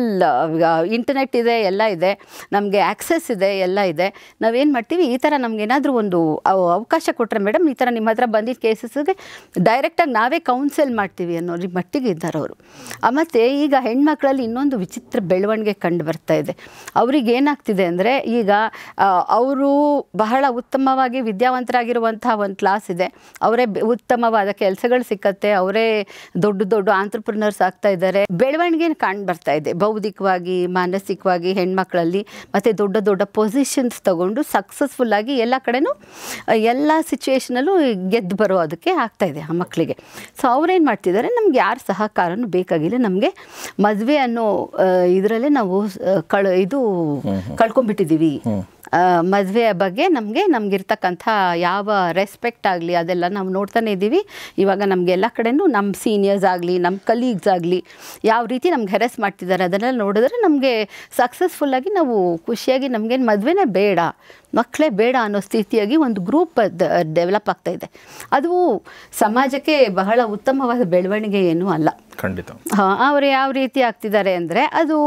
ಇಂಟರ್ನೆಟ್ ಇದೆ ಎಲ್ಲ ಇದೆ ನಮಗೆ ಆ್ಯಕ್ಸೆಸ್ ಇದೆ ಎಲ್ಲ ಇದೆ ನಾವೇನು ಮಾಡ್ತೀವಿ ಈ ಥರ ಏನಾದರೂ ಒಂದು ಅವಕಾಶ ಕೊಟ್ಟರೆ ಮೇಡಮ್ ಈ ಥರ ನಿಮ್ಮ ಹತ್ರ ಬಂದಿದ್ದ ಕೇಸಸ್ಗೆ ಡೈರೆಕ್ಟಾಗಿ ನಾವೇ ಕೌನ್ಸೆಲ್ ಮಾಡ್ತೀವಿ ಅನ್ನೋ ಮಟ್ಟಿಗೆ ಇದ್ದಾರೆ ಅವರು ಮತ್ತು ಈಗ ಹೆಣ್ಮಕ್ಳಲ್ಲಿ ಇನ್ನೊಂದು ವಿಚಿತ್ರ ಬೆಳವಣಿಗೆ ಕಂಡು ಬರ್ತಾ ಇದೆ ಅವ್ರಿಗೆ ಏನಾಗ್ತಿದೆ ಅಂದರೆ ಈಗ ಅವರು ಬಹಳ ಉತ್ತಮವಾಗಿ ವಿದ್ಯಾವಂತರಾಗಿರುವಂತಹ ಒಂದು ಕ್ಲಾಸ್ ಇದೆ ಅವರೇ ಉತ್ತಮವಾದ ಕೆಲಸಗಳು ಸಿಕ್ಕತ್ತೆ ಅವರೇ ದೊಡ್ಡ ದೊಡ್ಡ ಆಂಟ್ರಪ್ರಿನರ್ಸ್ ಆಗ್ತಾ ಇದ್ದಾರೆ ಬೆಳವಣಿಗೆ ಕಾಣ್ ಬರ್ತಾ ಇದೆ ಬೌದ್ಧಿಕವಾಗಿ ಮಾನಸಿಕವಾಗಿ ಹೆಣ್ಮಕ್ಳಲ್ಲಿ ಮತ್ತು ದೊಡ್ಡ ದೊಡ್ಡ ಪೊಸಿಷನ್ಸ್ ತಗೊಂಡು ಸಕ್ಸಸ್ಫುಲ್ ಆಗಿ ಎಲ್ಲ ಕಡೆನೂ ಎಲ್ಲ ಸಿಚುವೇಶನಲ್ಲೂ ಗೆದ್ದು ಬರೋದಕ್ಕೆ ಆಗ್ತಾ ಇದೆ ಆ ಮಕ್ಕಳಿಗೆ ಸೊ ಅವ್ರೇನು ಮಾಡ್ತಿದ್ದಾರೆ ನಮ್ಗೆ ಯಾರು ಸಹಕಾರನೂ ಬೇಕಾಗಿಲ್ಲ ನಮಗೆ ಮದುವೆ ಅನ್ನೋ ಇದರಲ್ಲೇ ನಾವು ಇದು ಕಳ್ಕೊಂಡ್ಬಿಟ್ಟಿದೀವಿ ಮದುವೆ ಬಗ್ಗೆ ನಮಗೆ ನಮಗಿರ್ತಕ್ಕಂಥ ಯಾವ ರೆಸ್ಪೆಕ್ಟ್ ಆಗಲಿ ಅದೆಲ್ಲ ನಾವು ನೋಡ್ತಾನೆ ಇದ್ದೀವಿ ಇವಾಗ ನಮಗೆಲ್ಲ ಕಡೆಯೂ ನಮ್ಮ ಸೀನಿಯರ್ಸ್ ಆಗಲಿ ನಮ್ಮ ಕಲೀಗ್ಸ್ ಆಗಲಿ ಯಾವ ರೀತಿ ನಮ್ಗೆ ಹೆರೆಸ್ ಮಾಡ್ತಿದ್ದಾರೆ ಅದನ್ನೆಲ್ಲ ನೋಡಿದ್ರೆ ನಮಗೆ ಸಕ್ಸಸ್ಫುಲ್ಲಾಗಿ ನಾವು ಖುಷಿಯಾಗಿ ನಮಗೇನು ಮದುವೆನೇ ಬೇಡ ಮಕ್ಕಳೇ ಬೇಡ ಅನ್ನೋ ಸ್ಥಿತಿಯಾಗಿ ಒಂದು ಗ್ರೂಪ್ ಡೆವಲಪ್ ಆಗ್ತಾ ಇದೆ ಅದು ಸಮಾಜಕ್ಕೆ ಬಹಳ ಉತ್ತಮವಾದ ಬೆಳವಣಿಗೆ ಏನೂ ಅಲ್ಲ ಖಂಡಿತ ಹಾಂ ಅವರು ಯಾವ ರೀತಿ ಆಗ್ತಿದ್ದಾರೆ ಅಂದರೆ ಅದು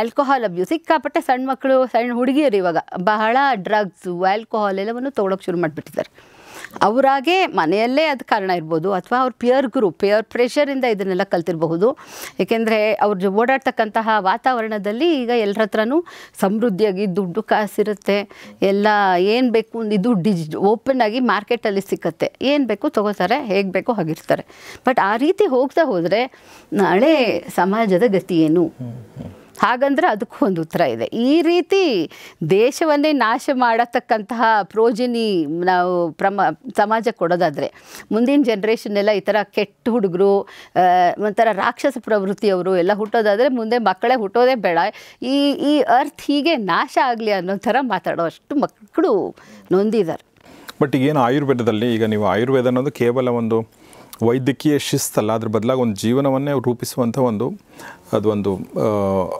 ಆಲ್ಕೋಹಾಲ್ ಅಬ್ಯೂಸ್ ಸಿಕ್ಕಾಪಟ್ಟೆ ಸಣ್ಣ ಮಕ್ಕಳು ಸಣ್ಣ ಹುಡುಗಿಯರು ಇವಾಗ ಬಹಳ ಡ್ರಗ್ಸು ಆಲ್ಕೋಹಾಲ್ ಎಲ್ಲವನ್ನು ತೊಗೊಳಕ್ಕೆ ಶುರು ಮಾಡಿಬಿಟ್ಟಿದ್ದಾರೆ ಅವರಾಗೆ ಮನೆಯಲ್ಲೇ ಅದು ಕಾರಣ ಇರ್ಬೋದು ಅಥವಾ ಅವ್ರ ಪಿಯರ್ ಗ್ರೂಪ್ ಪಿಯರ್ ಪ್ರೆಷರಿಂದ ಇದನ್ನೆಲ್ಲ ಕಲ್ತಿರಬಹುದು ಏಕೆಂದರೆ ಅವ್ರ ಓಡಾಡ್ತಕ್ಕಂತಹ ವಾತಾವರಣದಲ್ಲಿ ಈಗ ಎಲ್ಲರ ಹತ್ರನೂ ಸಮೃದ್ಧಿಯಾಗಿ ದುಡ್ಡು ಕಾಸಿರುತ್ತೆ ಎಲ್ಲ ಏನು ಬೇಕು ಇದು ಡಿಜ್ ಓಪನ್ ಆಗಿ ಮಾರ್ಕೆಟಲ್ಲಿ ಸಿಕ್ಕತ್ತೆ ಏನು ಬೇಕು ತೊಗೋತಾರೆ ಹೇಗೆ ಬೇಕೋ ಹಾಗಿರ್ತಾರೆ ಬಟ್ ಆ ರೀತಿ ಹೋಗ್ತಾ ಹೋದರೆ ನಾಳೆ ಸಮಾಜದ ಗತಿ ಏನು ಹಾಗಂದ್ರೆ ಅದಕ್ಕೂ ಒಂದು ಉತ್ತರ ಇದೆ ಈ ರೀತಿ ದೇಶವನ್ನೇ ನಾಶ ಮಾಡತಕ್ಕಂತಹ ಪ್ರೋಜಿನಿ ನಾವು ಪ್ರಮ ಸಮಾಜ ಕೊಡೋದಾದರೆ ಮುಂದಿನ ಜನ್ರೇಷನ್ನೆಲ್ಲ ಈ ಥರ ಕೆಟ್ಟ ಹುಡುಗರು ಒಂಥರ ರಾಕ್ಷಸ ಪ್ರವೃತ್ತಿಯವರು ಎಲ್ಲ ಹುಟ್ಟೋದಾದರೆ ಮುಂದೆ ಮಕ್ಕಳೇ ಹುಟ್ಟೋದೇ ಬೇಡ ಈ ಈ ಅರ್ಥ್ ಹೀಗೆ ನಾಶ ಆಗಲಿ ಅನ್ನೋ ಥರ ಮಾತಾಡೋ ಅಷ್ಟು ಮಕ್ಕಳು ನೊಂದಿದ್ದಾರೆ ಬಟ್ ಈಗೇನು ಆಯುರ್ವೇದದಲ್ಲಿ ಈಗ ನೀವು ಆಯುರ್ವೇದ ಅನ್ನೋದು ಕೇವಲ ಒಂದು ವೈದ್ಯಕೀಯ ಶಿಸ್ತಲ್ಲ ಅದ್ರ ಬದಲಾಗಿ ಒಂದು ಜೀವನವನ್ನೇ ರೂಪಿಸುವಂಥ ಒಂದು ಅದೊಂದು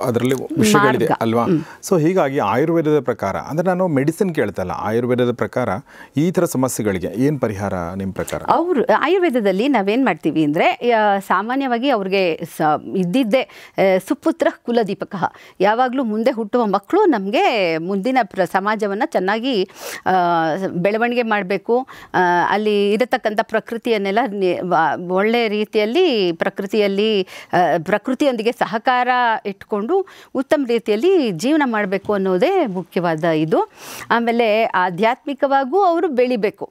ಅದರಲ್ಲಿ ವಿಷಯಗಳಿದೆ ಅಲ್ವಾ ಸೊ ಹೀಗಾಗಿ ಆಯುರ್ವೇದದ ಪ್ರಕಾರ ಅಂದರೆ ನಾನು ಮೆಡಿಸಿನ್ ಕೇಳ್ತಲ್ಲ ಆಯುರ್ವೇದದ ಪ್ರಕಾರ ಈ ಥರ ಸಮಸ್ಯೆಗಳಿಗೆ ಏನು ಪರಿಹಾರ ನಿಮ್ಮ ಪ್ರಕಾರ ಅವರು ಆಯುರ್ವೇದದಲ್ಲಿ ನಾವೇನು ಮಾಡ್ತೀವಿ ಅಂದರೆ ಸಾಮಾನ್ಯವಾಗಿ ಅವ್ರಿಗೆ ಸ ಇದ್ದಿದ್ದೇ ಸುಪುತ್ರ ಕುಲದೀಪಕ ಯಾವಾಗಲೂ ಮುಂದೆ ಹುಟ್ಟುವ ಮಕ್ಕಳು ನಮಗೆ ಮುಂದಿನ ಪ್ರ ಸಮಾಜವನ್ನು ಚೆನ್ನಾಗಿ ಬೆಳವಣಿಗೆ ಮಾಡಬೇಕು ಅಲ್ಲಿ ಇರತಕ್ಕಂಥ ಪ್ರಕೃತಿಯನ್ನೆಲ್ಲ ಒಳ್ಳೆಯ ರೀತಿಯಲ್ಲಿ ಪ್ರಕೃತಿಯಲ್ಲಿ ಪ್ರಕೃತಿಯೊಂದಿಗೆ ಸಹಕಾರ ಇಟ್ಕೊಂಡು ಉತ್ತಮ ರೀತಿಯಲ್ಲಿ ಜೀವನ ಮಾಡಬೇಕು ಅನ್ನೋದೇ ಮುಖ್ಯವಾದ ಇದು ಆಮೇಲೆ ಆಧ್ಯಾತ್ಮಿಕವಾಗೂ ಅವರು ಬೆಳಿಬೇಕು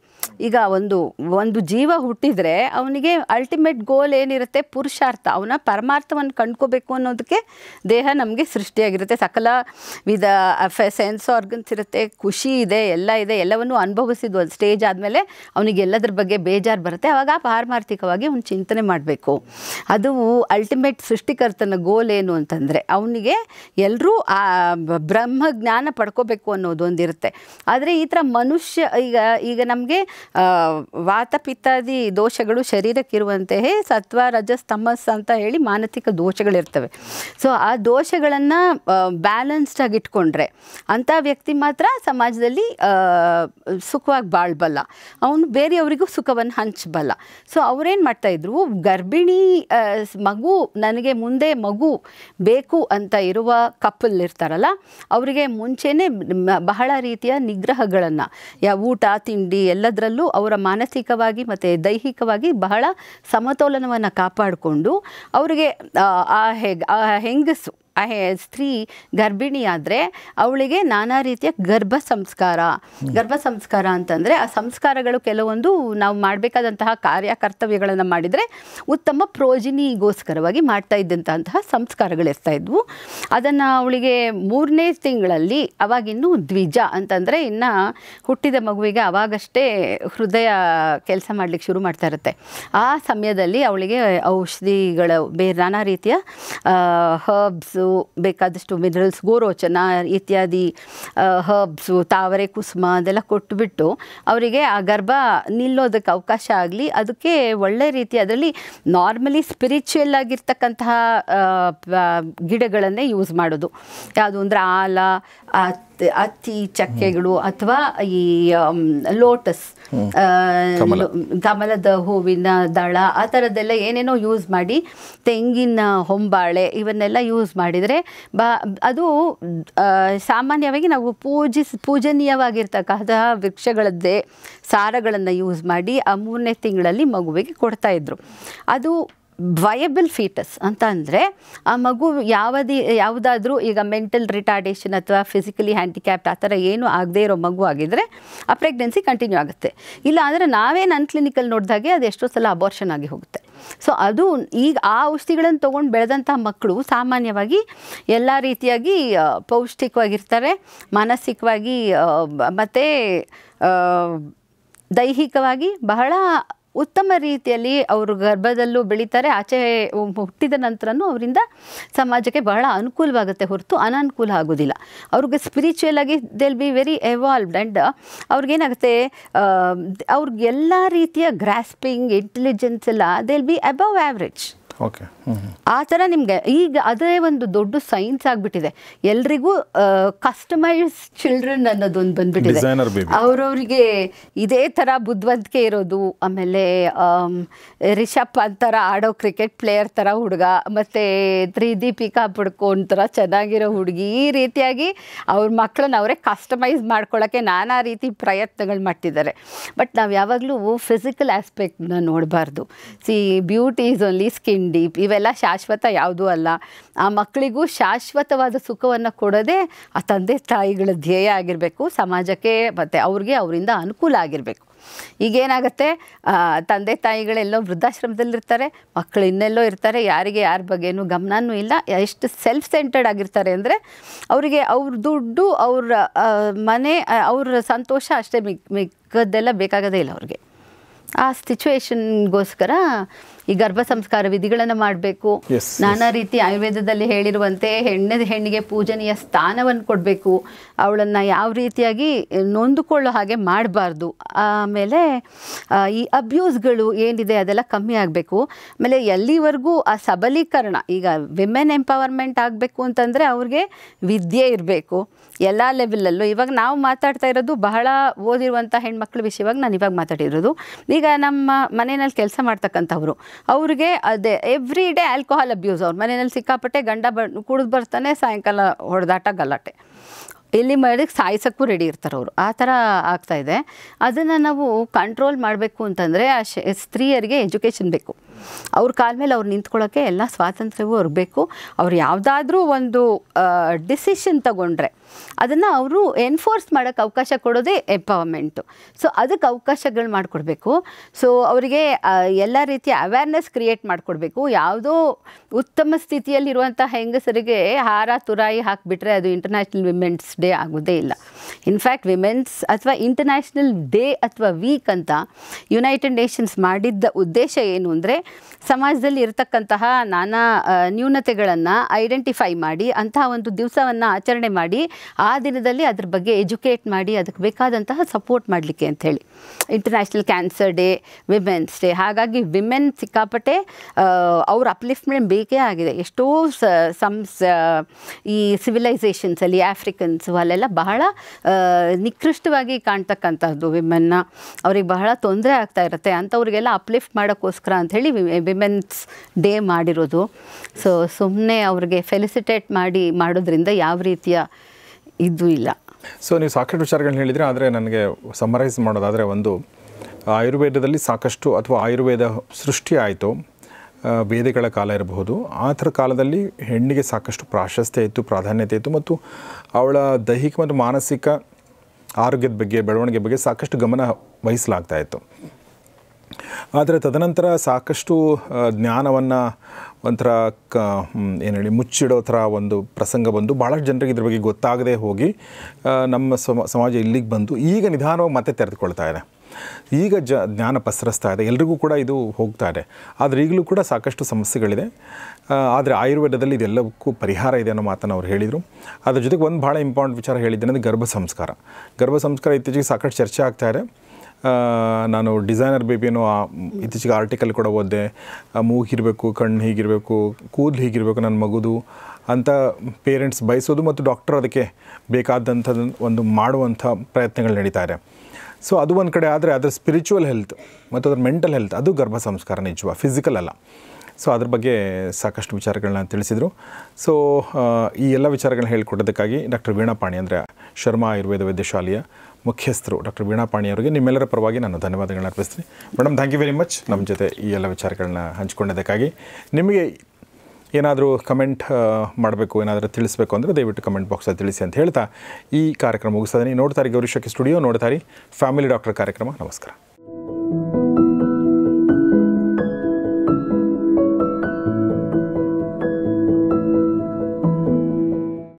ಈಗ ಒಂದು ಒಂದು ಜೀವ ಹುಟ್ಟಿದರೆ ಅವನಿಗೆ ಅಲ್ಟಿಮೇಟ್ ಗೋಲ್ ಏನಿರುತ್ತೆ ಪುರುಷಾರ್ಥ ಅವನ ಪರಮಾರ್ಥವನ್ನು ಕಂಡ್ಕೋಬೇಕು ಅನ್ನೋದಕ್ಕೆ ದೇಹ ನಮಗೆ ಸೃಷ್ಟಿಯಾಗಿರುತ್ತೆ ಸಕಲ ವಿಧ ಸೆನ್ಸ್ ಆರ್ಗನ್ಸ್ ಇರುತ್ತೆ ಖುಷಿ ಇದೆ ಎಲ್ಲ ಇದೆ ಎಲ್ಲವನ್ನು ಅನುಭವಿಸಿದ್ವು ಒಂದು ಸ್ಟೇಜ್ ಆದಮೇಲೆ ಅವನಿಗೆ ಎಲ್ಲದ್ರ ಬಗ್ಗೆ ಬೇಜಾರು ಬರುತ್ತೆ ಆವಾಗ ಪಾರಮಾರ್ಥಿಕವಾಗಿ ಅವ್ನು ಚಿಂತನೆ ಮಾಡಬೇಕು ಅದು ಅಲ್ಟಿಮೇಟ್ ಸೃಷ್ಟಿಕರ್ತನ ಗೋಲ್ ಏನು ಅಂತಂದರೆ ಅವನಿಗೆ ಎಲ್ಲರೂ ಆ ಬ್ರಹ್ಮ ಜ್ಞಾನ ಪಡ್ಕೋಬೇಕು ಅನ್ನೋದು ಒಂದಿರುತ್ತೆ ಆದರೆ ಈ ಥರ ಮನುಷ್ಯ ಈಗ ಈಗ ನಮಗೆ ವಾತಪಿತ್ತಾದಿ ದೋಷಗಳು ಶರೀರಕ್ಕಿರುವಂತೆಯೇ ಸತ್ವ ರಜಸ್ ತಮಸ್ ಅಂತ ಹೇಳಿ ಮಾನಸಿಕ ದೋಷಗಳಿರ್ತವೆ ಸೊ ಆ ದೋಷಗಳನ್ನು ಆಗಿ ಇಟ್ಕೊಂಡ್ರೆ ಅಂಥ ವ್ಯಕ್ತಿ ಮಾತ್ರ ಸಮಾಜದಲ್ಲಿ ಸುಖವಾಗಿ ಬಾಳ್ಬಲ್ಲ ಅವನು ಬೇರೆಯವರಿಗೂ ಸುಖವನ್ನು ಹಂಚಬಲ್ಲ ಸೊ ಅವ್ರೇನು ಮಾಡ್ತಾಯಿದ್ರು ಗರ್ಭಿಣಿ ಮಗು ನನಗೆ ಮುಂದೆ ಮಗು ಬೇಕು ಅಂತ ಇರುವ ಕಪ್ಪಲ್ ಇರ್ತಾರಲ್ಲ ಅವರಿಗೆ ಮುಂಚೆನೇ ಬಹಳ ರೀತಿಯ ನಿಗ್ರಹಗಳನ್ನು ಯಾ ಊಟ ತಿಂಡಿ ಎಲ್ಲದ ಅದರಲ್ಲೂ ಅವರ ಮಾನಸಿಕವಾಗಿ ಮತ್ತು ದೈಹಿಕವಾಗಿ ಬಹಳ ಸಮತೋಲನವನ್ನು ಕಾಪಾಡಿಕೊಂಡು ಅವರಿಗೆ ಆ ಹೆಗ್ ಆ ಹೆಂಗಸು ಸ್ತ್ರೀ ಆದರೆ ಅವಳಿಗೆ ನಾನಾ ರೀತಿಯ ಗರ್ಭ ಸಂಸ್ಕಾರ ಗರ್ಭ ಸಂಸ್ಕಾರ ಅಂತಂದರೆ ಆ ಸಂಸ್ಕಾರಗಳು ಕೆಲವೊಂದು ನಾವು ಮಾಡಬೇಕಾದಂತಹ ಕಾರ್ಯ ಕರ್ತವ್ಯಗಳನ್ನು ಮಾಡಿದರೆ ಉತ್ತಮ ಪ್ರೋಜಿನಿಗೋಸ್ಕರವಾಗಿ ಮಾಡ್ತಾ ಇದ್ದಂತಹ ಸಂಸ್ಕಾರಗಳು ಇದ್ವು ಅದನ್ನು ಅವಳಿಗೆ ಮೂರನೇ ತಿಂಗಳಲ್ಲಿ ಅವಾಗಿನ್ನೂ ದ್ವಿಜ ಅಂತಂದರೆ ಇನ್ನು ಹುಟ್ಟಿದ ಮಗುವಿಗೆ ಅವಾಗಷ್ಟೇ ಹೃದಯ ಕೆಲಸ ಮಾಡಲಿಕ್ಕೆ ಶುರು ಮಾಡ್ತಾ ಇರುತ್ತೆ ಆ ಸಮಯದಲ್ಲಿ ಅವಳಿಗೆ ಔಷಧಿಗಳ ಬೇರೆ ನಾನಾ ರೀತಿಯ ಹರ್ಬ್ಸು ಬೇಕಾದಷ್ಟು ಮಿನರಲ್ಸ್ ಗೋರೋಚನ ಇತ್ಯಾದಿ ಹರ್ಬ್ಸು ತಾವರೆ ಕುಸುಮ ಅದೆಲ್ಲ ಕೊಟ್ಟುಬಿಟ್ಟು ಅವರಿಗೆ ಆ ಗರ್ಭ ನಿಲ್ಲೋದಕ್ಕೆ ಅವಕಾಶ ಆಗಲಿ ಅದಕ್ಕೆ ಒಳ್ಳೆ ರೀತಿ ಅದರಲ್ಲಿ ನಾರ್ಮಲಿ ಸ್ಪಿರಿಚುವಲ್ ಆಗಿರ್ತಕ್ಕಂತಹ ಗಿಡಗಳನ್ನೇ ಯೂಸ್ ಮಾಡೋದು ಯಾವುದು ಅಂದರೆ ಆಲ ಅತ್ತಿ ಚಕ್ಕೆಗಳು ಅಥವಾ ಈ ಲೋಟಸ್ ಕಮಲದ ಹೂವಿನ ದಳ ಆ ಥರದ್ದೆಲ್ಲ ಏನೇನೋ ಯೂಸ್ ಮಾಡಿ ತೆಂಗಿನ ಹೊಂಬಾಳೆ ಇವನ್ನೆಲ್ಲ ಯೂಸ್ ಮಾಡಿ ಮಾಡಿದರೆ ಬ ಅದು ಸಾಮಾನ್ಯವಾಗಿ ನಾವು ಪೂಜಿಸ್ ಪೂಜನೀಯವಾಗಿರ್ತಕ್ಕಂತಹ ವೃಕ್ಷಗಳದ್ದೇ ಸಾರಗಳನ್ನು ಯೂಸ್ ಮಾಡಿ ಆ ಮೂರನೇ ತಿಂಗಳಲ್ಲಿ ಮಗುವಿಗೆ ಕೊಡ್ತಾಯಿದ್ರು ಅದು ವಯಬಲ್ ಫೀಟಸ್ ಅಂತ ಅಂದರೆ ಆ ಮಗು ಯಾವುದೇ ಯಾವುದಾದ್ರೂ ಈಗ ಮೆಂಟಲ್ ರಿಟಾರ್ಡೇಷನ್ ಅಥವಾ ಫಿಸಿಕಲಿ ಹ್ಯಾಂಡಿಕ್ಯಾಪ್ ಆ ಥರ ಏನೂ ಆಗದೇ ಇರೋ ಮಗು ಆಗಿದ್ದರೆ ಆ ಪ್ರೆಗ್ನೆನ್ಸಿ ಕಂಟಿನ್ಯೂ ಆಗುತ್ತೆ ಇಲ್ಲ ಅಂದರೆ ನಾವೇ ನನ್ನ ಕ್ಲಿನಿಕಲ್ಲಿ ನೋಡಿದಾಗೆ ಅದು ಎಷ್ಟೋ ಸಲ ಅಬಾರ್ಷನ್ ಆಗಿ ಹೋಗುತ್ತೆ ಸೊ ಅದು ಈಗ ಆ ಔಷಧಿಗಳನ್ನು ತೊಗೊಂಡು ಬೆಳೆದಂಥ ಮಕ್ಕಳು ಸಾಮಾನ್ಯವಾಗಿ ಎಲ್ಲ ರೀತಿಯಾಗಿ ಪೌಷ್ಟಿಕವಾಗಿರ್ತಾರೆ ಮಾನಸಿಕವಾಗಿ ಮತ್ತು ದೈಹಿಕವಾಗಿ ಬಹಳ ಉತ್ತಮ ರೀತಿಯಲ್ಲಿ ಅವರು ಗರ್ಭದಲ್ಲೂ ಬೆಳೀತಾರೆ ಆಚೆ ಹುಟ್ಟಿದ ನಂತರನೂ ಅವರಿಂದ ಸಮಾಜಕ್ಕೆ ಬಹಳ ಅನುಕೂಲವಾಗುತ್ತೆ ಹೊರತು ಅನಾನುಕೂಲ ಆಗೋದಿಲ್ಲ ಅವ್ರಿಗೆ ಸ್ಪಿರಿಚುವಲ್ ಆಗಿ they'll be very evolved and ಅವ್ರಿಗೇನಾಗುತ್ತೆ ಅವ್ರಿಗೆಲ್ಲ ರೀತಿಯ ಗ್ರಾಸ್ಪಿಂಗ್ ಇಂಟೆಲಿಜೆನ್ಸ್ ಎಲ್ಲ they'll be above average Mm-hmm. ಆ ಥರ ನಿಮಗೆ ಈಗ ಅದೇ ಒಂದು ದೊಡ್ಡ ಸೈನ್ಸ್ ಆಗಿಬಿಟ್ಟಿದೆ ಎಲ್ರಿಗೂ ಕಸ್ಟಮೈಸ್ ಚಿಲ್ಡ್ರನ್ ಅನ್ನೋದೊಂದು ಬಂದ್ಬಿಟ್ಟಿದೆ ಅವ್ರವ್ರಿಗೆ ಇದೇ ಥರ ಬುದ್ಧಿವಂತಿಕೆ ಇರೋದು ಆಮೇಲೆ ರಿಷಬ್ ಪಂತ್ ಆಡೋ ಕ್ರಿಕೆಟ್ ಪ್ಲೇಯರ್ ಥರ ಹುಡುಗ ಮತ್ತು ತ್ರೀ ದೀಪಿಕಾ ಪಡ್ಕೊಂಡ್ ಥರ ಚೆನ್ನಾಗಿರೋ ಹುಡುಗಿ ಈ ರೀತಿಯಾಗಿ ಅವ್ರ ಮಕ್ಕಳನ್ನ ಅವರೇ ಕಸ್ಟಮೈಸ್ ಮಾಡ್ಕೊಳ್ಳೋಕ್ಕೆ ನಾನಾ ರೀತಿ ಪ್ರಯತ್ನಗಳು ಮಾಡ್ತಿದ್ದಾರೆ ಬಟ್ ನಾವು ಯಾವಾಗಲೂ ಫಿಸಿಕಲ್ ಆಸ್ಪೆಕ್ಟ್ನ ನೋಡಬಾರ್ದು see beauty is only skin ತಿಂಡಿ ಇವೆಲ್ಲ ಶಾಶ್ವತ ಯಾವುದೂ ಅಲ್ಲ ಆ ಮಕ್ಕಳಿಗೂ ಶಾಶ್ವತವಾದ ಸುಖವನ್ನು ಕೊಡೋದೇ ಆ ತಂದೆ ತಾಯಿಗಳ ಧ್ಯೇಯ ಆಗಿರಬೇಕು ಸಮಾಜಕ್ಕೆ ಮತ್ತು ಅವ್ರಿಗೆ ಅವರಿಂದ ಅನುಕೂಲ ಆಗಿರಬೇಕು ಈಗೇನಾಗುತ್ತೆ ತಂದೆ ತಾಯಿಗಳೆಲ್ಲೋ ವೃದ್ಧಾಶ್ರಮದಲ್ಲಿರ್ತಾರೆ ಮಕ್ಕಳು ಇನ್ನೆಲ್ಲೋ ಇರ್ತಾರೆ ಯಾರಿಗೆ ಯಾರ ಬಗ್ಗೆನೂ ಗಮನವೂ ಇಲ್ಲ ಎಷ್ಟು ಸೆಲ್ಫ್ ಸೆಂಟರ್ಡ್ ಆಗಿರ್ತಾರೆ ಅಂದರೆ ಅವರಿಗೆ ಅವ್ರ ದುಡ್ಡು ಅವರ ಮನೆ ಅವರ ಸಂತೋಷ ಅಷ್ಟೇ ಮಿಕ್ ಮಿಕ್ಕದ್ದೆಲ್ಲ ಬೇಕಾಗೋದೇ ಇಲ್ಲ ಅವ್ರಿಗೆ ಆ ಸಿಚುವೇಶನ್ಗೋಸ್ಕರ ಈ ಗರ್ಭ ಸಂಸ್ಕಾರ ವಿಧಿಗಳನ್ನು ಮಾಡಬೇಕು ನಾನಾ ರೀತಿ ಆಯುರ್ವೇದದಲ್ಲಿ ಹೇಳಿರುವಂತೆ ಹೆಣ್ಣದ ಹೆಣ್ಣಿಗೆ ಪೂಜನೀಯ ಸ್ಥಾನವನ್ನು ಕೊಡಬೇಕು ಅವಳನ್ನು ಯಾವ ರೀತಿಯಾಗಿ ನೊಂದುಕೊಳ್ಳೋ ಹಾಗೆ ಮಾಡಬಾರ್ದು ಆಮೇಲೆ ಈ ಅಬ್ಯೂಸ್ಗಳು ಏನಿದೆ ಅದೆಲ್ಲ ಕಮ್ಮಿ ಆಗಬೇಕು ಆಮೇಲೆ ಎಲ್ಲಿವರೆಗೂ ಆ ಸಬಲೀಕರಣ ಈಗ ವಿಮೆನ್ ಎಂಪವರ್ಮೆಂಟ್ ಆಗಬೇಕು ಅಂತಂದರೆ ಅವ್ರಿಗೆ ವಿದ್ಯೆ ಇರಬೇಕು ಎಲ್ಲ ಲೆವೆಲಲ್ಲೂ ಇವಾಗ ನಾವು ಮಾತಾಡ್ತಾ ಇರೋದು ಬಹಳ ಓದಿರುವಂಥ ಹೆಣ್ಮಕ್ಳ ವಿಷಯವಾಗಿ ನಾನು ಇವಾಗ ಮಾತಾಡಿರೋದು ಈಗ ನಮ್ಮ ಮನೆಯಲ್ಲಿ ಕೆಲಸ ಮಾಡ್ತಕ್ಕಂಥವ್ರು ಅವ್ರಿಗೆ ಅದೇ ಎವ್ರಿ ಡೇ ಆಲ್ಕೋಹಾಲ್ ಅಬ್ಯೂಸ್ ಅವ್ರ ಮನೆಯಲ್ಲಿ ಸಿಕ್ಕಾಪಟ್ಟೆ ಗಂಡ ಬ ಕುಡಿದು ಬರ್ತಾನೆ ಸಾಯಂಕಾಲ ಹೊಡೆದಾಟ ಗಲಾಟೆ ಇಲ್ಲಿ ಮಾಡಕ್ಕೆ ಸಾಯಿಸೋಕ್ಕೂ ರೆಡಿ ಇರ್ತಾರೆ ಅವರು ಆ ಥರ ಆಗ್ತಾಯಿದೆ ಅದನ್ನು ನಾವು ಕಂಟ್ರೋಲ್ ಮಾಡಬೇಕು ಅಂತಂದರೆ ಆ ಸ್ತ್ರೀಯರಿಗೆ ಎಜುಕೇಷನ್ ಬೇಕು ಅವ್ರ ಕಾಲ ಮೇಲೆ ಅವ್ರು ನಿಂತ್ಕೊಳ್ಳೋಕ್ಕೆ ಎಲ್ಲ ಸ್ವಾತಂತ್ರ್ಯವೂ ಇರಬೇಕು ಅವ್ರು ಯಾವುದಾದ್ರೂ ಒಂದು ಡಿಸಿಷನ್ ತಗೊಂಡ್ರೆ ಅದನ್ನು ಅವರು ಎನ್ಫೋರ್ಸ್ ಮಾಡೋಕ್ಕೆ ಅವಕಾಶ ಕೊಡೋದೇ ಎಂಪವರ್ಮೆಂಟು ಸೊ ಅದಕ್ಕೆ ಅವಕಾಶಗಳು ಮಾಡಿಕೊಡ್ಬೇಕು ಸೊ ಅವರಿಗೆ ಎಲ್ಲ ರೀತಿಯ ಅವೇರ್ನೆಸ್ ಕ್ರಿಯೇಟ್ ಮಾಡಿಕೊಡ್ಬೇಕು ಯಾವುದೋ ಉತ್ತಮ ಸ್ಥಿತಿಯಲ್ಲಿರುವಂಥ ಹೆಂಗಸರಿಗೆ ಹಾರ ತುರಾಯಿ ಹಾಕಿಬಿಟ್ರೆ ಅದು ಇಂಟರ್ನ್ಯಾಷನಲ್ ವಿಮೆನ್ಸ್ ಡೇ ಆಗೋದೇ ಇಲ್ಲ ಇನ್ಫ್ಯಾಕ್ಟ್ ವಿಮೆನ್ಸ್ ಅಥವಾ ಇಂಟರ್ನ್ಯಾಷನಲ್ ಡೇ ಅಥವಾ ವೀಕ್ ಅಂತ ಯುನೈಟೆಡ್ ನೇಷನ್ಸ್ ಮಾಡಿದ್ದ ಉದ್ದೇಶ ಏನು ಅಂದರೆ ಸಮಾಜದಲ್ಲಿ ಇರತಕ್ಕಂತಹ ನಾನಾ ನ್ಯೂನತೆಗಳನ್ನು ಐಡೆಂಟಿಫೈ ಮಾಡಿ ಅಂತಹ ಒಂದು ದಿವಸವನ್ನು ಆಚರಣೆ ಮಾಡಿ ಆ ದಿನದಲ್ಲಿ ಅದ್ರ ಬಗ್ಗೆ ಎಜುಕೇಟ್ ಮಾಡಿ ಅದಕ್ಕೆ ಬೇಕಾದಂತಹ ಸಪೋರ್ಟ್ ಮಾಡಲಿಕ್ಕೆ ಅಂಥೇಳಿ international cancer day women's day ಹಾಗಾಗಿ ವಿಮೆನ್ ಸಿಕ್ಕಾಪಟ್ಟೆ ಅವ್ರ ಅಪ್ಲಿಫ್ಟ್ಮೆಂಟ್ ಬೇಕೇ ಆಗಿದೆ ಎಷ್ಟೋ ಸಂಸ್ ಈ ಸಿವಿಲೈಸೇಷನ್ಸಲ್ಲಿ ಆಫ್ರಿಕನ್ಸು ಅಲ್ಲೆಲ್ಲ ಬಹಳ ನಿಕೃಷ್ಟವಾಗಿ ಕಾಣ್ತಕ್ಕಂಥದ್ದು ವಿಮೆನ್ನ ಅವ್ರಿಗೆ ಬಹಳ ತೊಂದರೆ ಆಗ್ತಾ ಇರುತ್ತೆ ಅಂಥವ್ರಿಗೆಲ್ಲ ಅಪ್ಲಿಫ್ಟ್ ಮಾಡೋಕ್ಕೋಸ್ಕರ ಅಂಥೇಳಿ ವಿಮೆನ್ಸ್ ಡೇ ಮಾಡಿರೋದು ಸೊ ಸುಮ್ಮನೆ ಅವ್ರಿಗೆ ಫೆಲಿಸಿಟೇಟ್ ಮಾಡಿ ಮಾಡೋದ್ರಿಂದ ಯಾವ ರೀತಿಯ ಇದು ಇಲ್ಲ ಸೊ ನೀವು ಸಾಕಷ್ಟು ವಿಚಾರಗಳನ್ನ ಹೇಳಿದರೆ ಆದರೆ ನನಗೆ ಸಮರೈಸ್ ಮಾಡೋದಾದರೆ ಒಂದು ಆಯುರ್ವೇದದಲ್ಲಿ ಸಾಕಷ್ಟು ಅಥವಾ ಆಯುರ್ವೇದ ಸೃಷ್ಟಿ ಆಯಿತು ವೇದಗಳ ಕಾಲ ಇರಬಹುದು ಆ ಥರ ಕಾಲದಲ್ಲಿ ಹೆಣ್ಣಿಗೆ ಸಾಕಷ್ಟು ಪ್ರಾಶಸ್ತ್ಯ ಇತ್ತು ಪ್ರಾಧಾನ್ಯತೆ ಇತ್ತು ಮತ್ತು ಅವಳ ದೈಹಿಕ ಮತ್ತು ಮಾನಸಿಕ ಆರೋಗ್ಯದ ಬಗ್ಗೆ ಬೆಳವಣಿಗೆ ಬಗ್ಗೆ ಸಾಕಷ್ಟು ಗಮನ ವಹಿಸಲಾಗ್ತಾ ಇತ್ತು ಆದರೆ ತದನಂತರ ಸಾಕಷ್ಟು ಜ್ಞಾನವನ್ನು ಒಂಥರ ಕ ಏನು ಹೇಳಿ ಮುಚ್ಚಿಡೋ ಥರ ಒಂದು ಪ್ರಸಂಗ ಬಂದು ಭಾಳಷ್ಟು ಜನರಿಗೆ ಇದ್ರ ಬಗ್ಗೆ ಗೊತ್ತಾಗದೇ ಹೋಗಿ ನಮ್ಮ ಸಮಾಜ ಇಲ್ಲಿಗೆ ಬಂದು ಈಗ ನಿಧಾನವಾಗಿ ಮತ್ತೆ ತೆರೆದುಕೊಳ್ತಾ ಇದೆ ಈಗ ಜ ಜ್ಞಾನ ಪಸರಿಸ್ತಾ ಇದೆ ಎಲ್ರಿಗೂ ಕೂಡ ಇದು ಹೋಗ್ತಾ ಇದೆ ಆದರೆ ಈಗಲೂ ಕೂಡ ಸಾಕಷ್ಟು ಸಮಸ್ಯೆಗಳಿದೆ ಆದರೆ ಆಯುರ್ವೇದದಲ್ಲಿ ಇದೆಲ್ಲಕ್ಕೂ ಪರಿಹಾರ ಇದೆ ಅನ್ನೋ ಮಾತನ್ನು ಅವ್ರು ಹೇಳಿದರು ಅದ್ರ ಜೊತೆಗೆ ಒಂದು ಭಾಳ ಇಂಪಾರ್ಟೆಂಟ್ ವಿಚಾರ ಹೇಳಿದ್ದೇನೆ ಗರ್ಭ ಸಂಸ್ಕಾರ ಗರ್ಭ ಸಂಸ್ಕಾರ ಇತ್ತೀಚೆಗೆ ಸಾಕಷ್ಟು ಚರ್ಚೆ ಆಗ್ತಾ ಇದೆ ನಾನು ಡಿಸೈನರ್ ಬೇಬಿಯನ್ನು ಇತ್ತೀಚೆಗೆ ಆರ್ಟಿಕಲ್ ಕೂಡ ಓದಿದೆ ಮೂಗು ಇರಬೇಕು ಕಣ್ಣು ಹೀಗಿರಬೇಕು ಕೂದಲು ಹೀಗಿರಬೇಕು ನನ್ನ ಮಗುದು ಅಂತ ಪೇರೆಂಟ್ಸ್ ಬಯಸೋದು ಮತ್ತು ಡಾಕ್ಟರ್ ಅದಕ್ಕೆ ಬೇಕಾದಂಥದ್ದು ಒಂದು ಮಾಡುವಂಥ ಪ್ರಯತ್ನಗಳು ನಡೀತಾರೆ ಸೊ ಅದು ಒಂದು ಕಡೆ ಆದರೆ ಅದರ ಸ್ಪಿರಿಚುವಲ್ ಹೆಲ್ತ್ ಮತ್ತು ಅದರ ಮೆಂಟಲ್ ಹೆಲ್ತ್ ಅದು ಗರ್ಭ ಸಂಸ್ಕಾರ ನಿಜವ ಫಿಸಿಕಲ್ ಅಲ್ಲ ಸೊ ಅದ್ರ ಬಗ್ಗೆ ಸಾಕಷ್ಟು ವಿಚಾರಗಳನ್ನ ತಿಳಿಸಿದರು ಸೊ ಈ ಎಲ್ಲ ವಿಚಾರಗಳನ್ನ ಹೇಳಿಕೊಡೋದಕ್ಕಾಗಿ ಡಾಕ್ಟರ್ ವೀಣಾಪಾಣಿ ಅಂದರೆ ಶರ್ಮಾ ಆಯುರ್ವೇದ ವೈದ್ಯಶಾಲೆಯ ಮುಖ್ಯಸ್ಥರು ಡಾಕ್ಟರ್ ವೀಣಾಪಾಣಿ ಅವರಿಗೆ ನಿಮ್ಮೆಲ್ಲರ ಪರವಾಗಿ ನಾನು ಧನ್ಯವಾದಗಳನ್ನ ಅರ್ಪಿಸ್ತೀನಿ madam thank you very much ನಮ್ಮ ಜೊತೆ ಈ ಎಲ್ಲ ವಿಚಾರಗಳನ್ನ ಹಂಚಿಕೊಂಡಿದ್ದಕ್ಕಾಗಿ ನಿಮಗೆ ಏನಾದರೂ ಕಮೆಂಟ್ ಮಾಡಬೇಕು ಏನಾದರೂ ತಿಳಿಸಬೇಕು ಅಂದರೆ ದಯವಿಟ್ಟು ಕಮೆಂಟ್ ಬಾಕ್ಸಲ್ಲಿ ತಿಳಿಸಿ ಅಂತ ಹೇಳ್ತಾ ಈ ಕಾರ್ಯಕ್ರಮ ಮುಗಿಸ್ತಾ ಇದ್ದೀನಿ ನೋಡ್ತಾರೆ ಗೌರಿಶಕ್ಕೆ ಸ್ಟುಡಿಯೋ ನೋಡ್ತಾರೆ ಫ್ಯಾಮಿಲಿ ಡಾಕ್ಟರ್ ಕಾರ್ಯಕ್ರಮ ನಮಸ್ಕಾರ